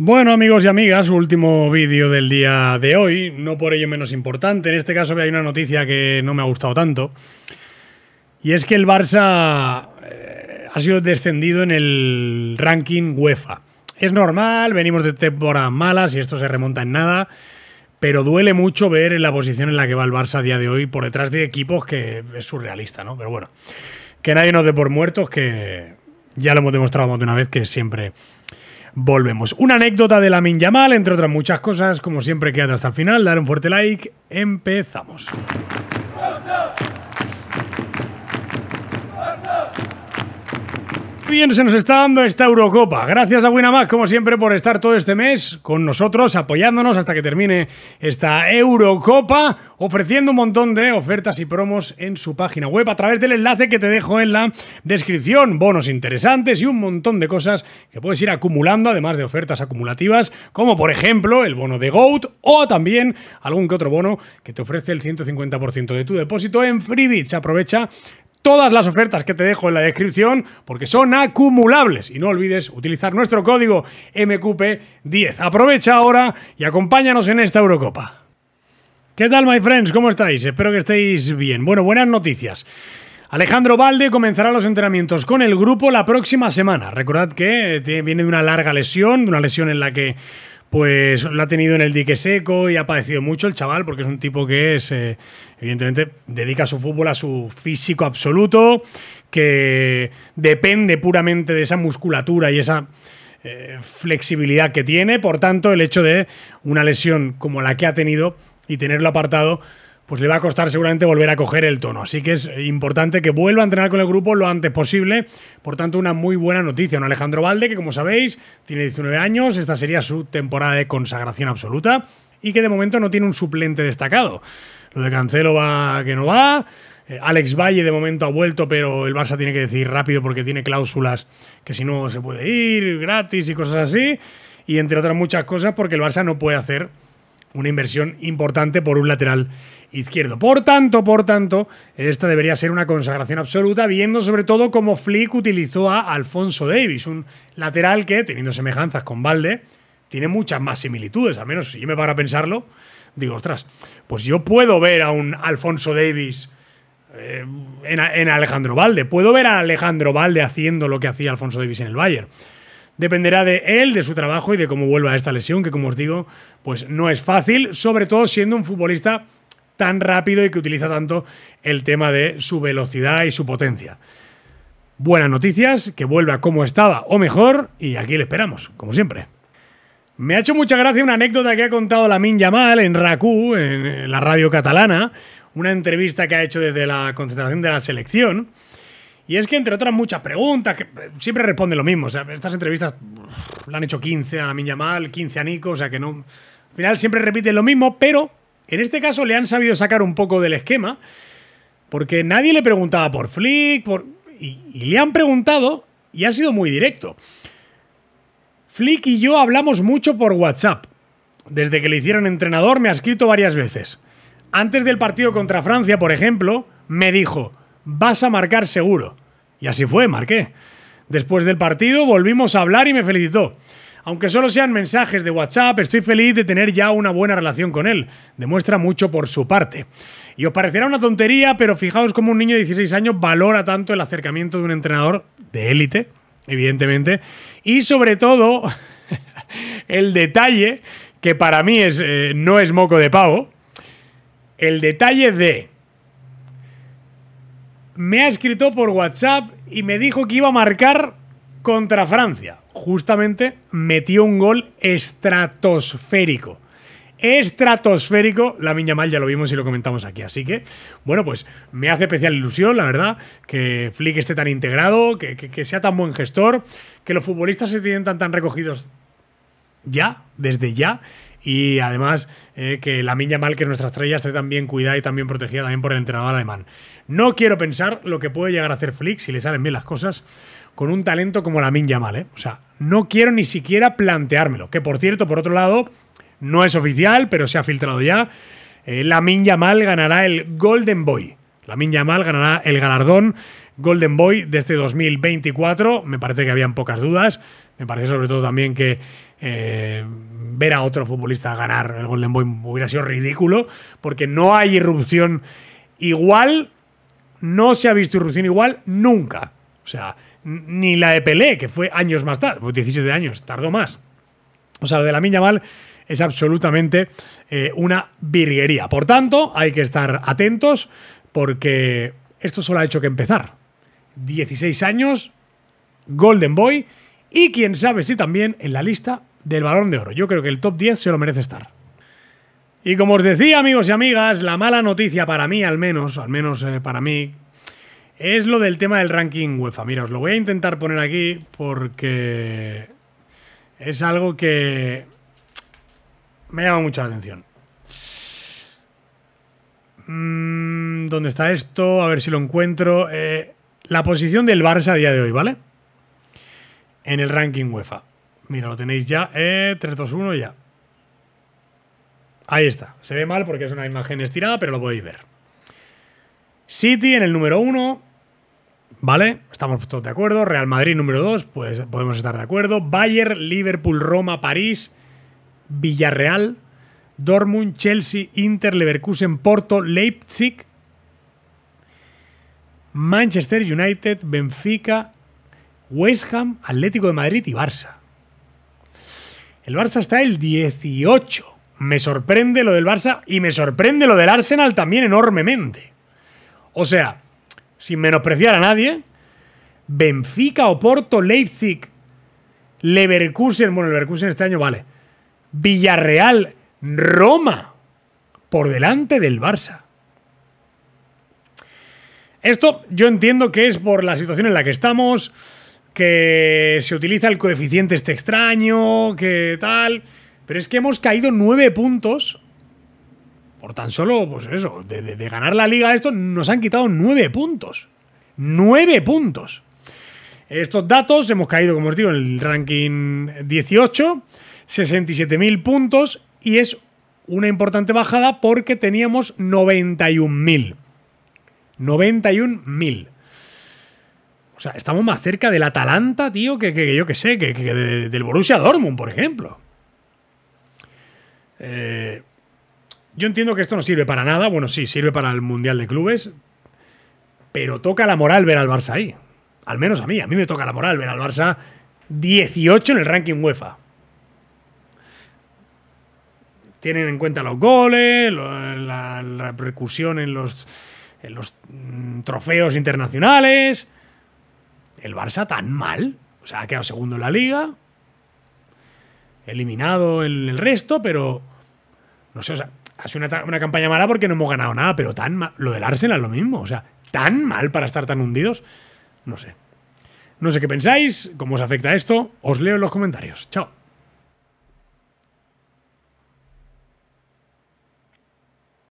Bueno amigos y amigas, último vídeo del día de hoy, no por ello menos importante, en este caso hay una noticia que no me ha gustado tanto, y es que el Barça eh, ha sido descendido en el ranking UEFA. Es normal, venimos de temporadas malas y esto se remonta en nada, pero duele mucho ver la posición en la que va el Barça a día de hoy por detrás de equipos que es surrealista, ¿no? Pero bueno, que nadie nos dé por muertos, que ya lo hemos demostrado más de una vez que siempre volvemos. Una anécdota de la Minyamal, entre otras muchas cosas, como siempre, queda hasta el final, dar un fuerte like, empezamos. bien se nos está dando esta Eurocopa. Gracias a Winamax, como siempre, por estar todo este mes con nosotros, apoyándonos hasta que termine esta Eurocopa, ofreciendo un montón de ofertas y promos en su página web a través del enlace que te dejo en la descripción. Bonos interesantes y un montón de cosas que puedes ir acumulando, además de ofertas acumulativas, como por ejemplo el bono de Goat o también algún que otro bono que te ofrece el 150% de tu depósito en FreeBits. Aprovecha todas las ofertas que te dejo en la descripción porque son acumulables y no olvides utilizar nuestro código MQP10. Aprovecha ahora y acompáñanos en esta Eurocopa. ¿Qué tal, my friends? ¿Cómo estáis? Espero que estéis bien. Bueno, buenas noticias. Alejandro Valde comenzará los entrenamientos con el grupo la próxima semana. Recordad que viene de una larga lesión, de una lesión en la que pues lo ha tenido en el dique seco y ha padecido mucho el chaval, porque es un tipo que es, eh, evidentemente, dedica su fútbol a su físico absoluto, que depende puramente de esa musculatura y esa eh, flexibilidad que tiene. Por tanto, el hecho de una lesión como la que ha tenido y tenerlo apartado pues le va a costar seguramente volver a coger el tono. Así que es importante que vuelva a entrenar con el grupo lo antes posible. Por tanto, una muy buena noticia. Un Alejandro Valde, que como sabéis, tiene 19 años. Esta sería su temporada de consagración absoluta. Y que de momento no tiene un suplente destacado. Lo de Cancelo va que no va. Eh, Alex Valle de momento ha vuelto, pero el Barça tiene que decir rápido porque tiene cláusulas que si no se puede ir gratis y cosas así. Y entre otras muchas cosas porque el Barça no puede hacer una inversión importante por un lateral izquierdo. Por tanto, por tanto, esta debería ser una consagración absoluta, viendo sobre todo cómo Flick utilizó a Alfonso Davis, un lateral que, teniendo semejanzas con Valde, tiene muchas más similitudes, al menos si yo me paro a pensarlo, digo, ostras, pues yo puedo ver a un Alfonso Davis eh, en, Alejandro Valde, puedo ver a Alejandro Valde haciendo lo que hacía Alfonso Davis en el Bayern. Dependerá de él, de su trabajo y de cómo vuelva a esta lesión, que como os digo, pues no es fácil, sobre todo siendo un futbolista tan rápido y que utiliza tanto el tema de su velocidad y su potencia. Buenas noticias, que vuelva como estaba o mejor, y aquí le esperamos, como siempre. Me ha hecho mucha gracia una anécdota que ha contado Min Yamal en RACU, en la radio catalana, una entrevista que ha hecho desde la concentración de la selección, y es que, entre otras muchas preguntas, eh, siempre responde lo mismo. O sea, estas entrevistas le han hecho 15 a la niña Mal, 15 a Nico, o sea que no. Al final siempre repite lo mismo, pero en este caso le han sabido sacar un poco del esquema, porque nadie le preguntaba por Flick, por, y le han preguntado y ha sido muy directo. Flick y yo hablamos mucho por WhatsApp. Desde que le hicieron entrenador me ha escrito varias veces. Antes del partido contra Francia, por ejemplo, me dijo, vas a marcar seguro. Y así fue, marqué. Después del partido volvimos a hablar y me felicitó. Aunque solo sean mensajes de WhatsApp, estoy feliz de tener ya una buena relación con él. Demuestra mucho por su parte. Y os parecerá una tontería, pero fijaos cómo un niño de 16 años valora tanto el acercamiento de un entrenador de élite, evidentemente, y sobre todo el detalle, que para mí es, eh, no es moco de pavo, el detalle de me ha escrito por WhatsApp y me dijo que iba a marcar contra Francia. Justamente metió un gol estratosférico. Estratosférico, la miña mal ya lo vimos y lo comentamos aquí. Así que, bueno, pues me hace especial ilusión, la verdad, que Flick esté tan integrado, que, que sea tan buen gestor, que los futbolistas se sientan tan recogidos ya, desde ya, y además eh, que la Minya Mal, que nuestra estrella, esté también cuidada y también protegida también por el entrenador alemán. No quiero pensar lo que puede llegar a hacer Flick si le salen bien las cosas con un talento como la Minya Mal, ¿eh? O sea, no quiero ni siquiera planteármelo. Que por cierto, por otro lado, no es oficial, pero se ha filtrado ya. Eh, la Minya Mal ganará el Golden Boy. La Minya Mal ganará el galardón Golden Boy de este 2024. Me parece que habían pocas dudas. Me parece sobre todo también que eh, ver a otro futbolista ganar el Golden Boy hubiera sido ridículo, porque no hay irrupción igual, no se ha visto irrupción igual nunca. O sea, ni la de Pelé, que fue años más tarde, 17 pues años, tardó más. O sea, lo de la Miña Mal es absolutamente eh, una virguería. Por tanto, hay que estar atentos porque esto solo ha hecho que empezar. 16 años, Golden Boy y quién sabe si también en la lista del balón de oro. Yo creo que el top 10 se lo merece estar. Y como os decía, amigos y amigas, la mala noticia para mí, al menos, al menos eh, para mí, es lo del tema del ranking UEFA. Mira, os lo voy a intentar poner aquí porque es algo que me llama mucho la atención. Mm, ¿Dónde está esto? A ver si lo encuentro. Eh, la posición del Barça a día de hoy, ¿vale? En el ranking UEFA. Mira, lo tenéis ya. Eh, 3, 2, 1, ya. Ahí está. Se ve mal porque es una imagen estirada, pero lo podéis ver. City en el número 1. ¿Vale? Estamos todos de acuerdo. Real Madrid número 2, pues podemos estar de acuerdo. Bayern, Liverpool, Roma, París, Villarreal, Dortmund, Chelsea, Inter, Leverkusen, Porto, Leipzig, Manchester United, Benfica, West Ham, Atlético de Madrid y Barça. El Barça está el 18. Me sorprende lo del Barça y me sorprende lo del Arsenal también enormemente. O sea, sin menospreciar a nadie, Benfica, Oporto, Leipzig, Leverkusen, bueno, Leverkusen este año vale, Villarreal, Roma, por delante del Barça. Esto yo entiendo que es por la situación en la que estamos, que se utiliza el coeficiente este extraño, que tal. Pero es que hemos caído 9 puntos. Por tan solo, pues eso, de, ganar la liga esto, nos han quitado nueve puntos. Nueve puntos. Estos datos, hemos caído, como os digo, en el ranking 18, 67.000 puntos y es una importante bajada porque teníamos 91.000. 91.000. O sea, estamos más cerca del Atalanta, tío, que, yo que sé, que, del Borussia Dortmund, por ejemplo. Eh, yo entiendo que esto no sirve para nada. Bueno, sí, sirve para el Mundial de Clubes. Pero toca la moral ver al Barça ahí. Al menos a mí. A mí me toca la moral ver al Barça 18 en el ranking UEFA. Tienen en cuenta los goles, la, repercusión en los, en los mm, trofeos internacionales el Barça tan mal. O sea, ha quedado segundo en la liga, eliminado el, resto, pero no sé, o sea, ha sido una, campaña mala porque no hemos ganado nada, pero tan mal. Lo del Arsenal lo mismo, o sea, tan mal para estar tan hundidos. No sé. No sé qué pensáis, cómo os afecta esto. Os leo en los comentarios. Chao.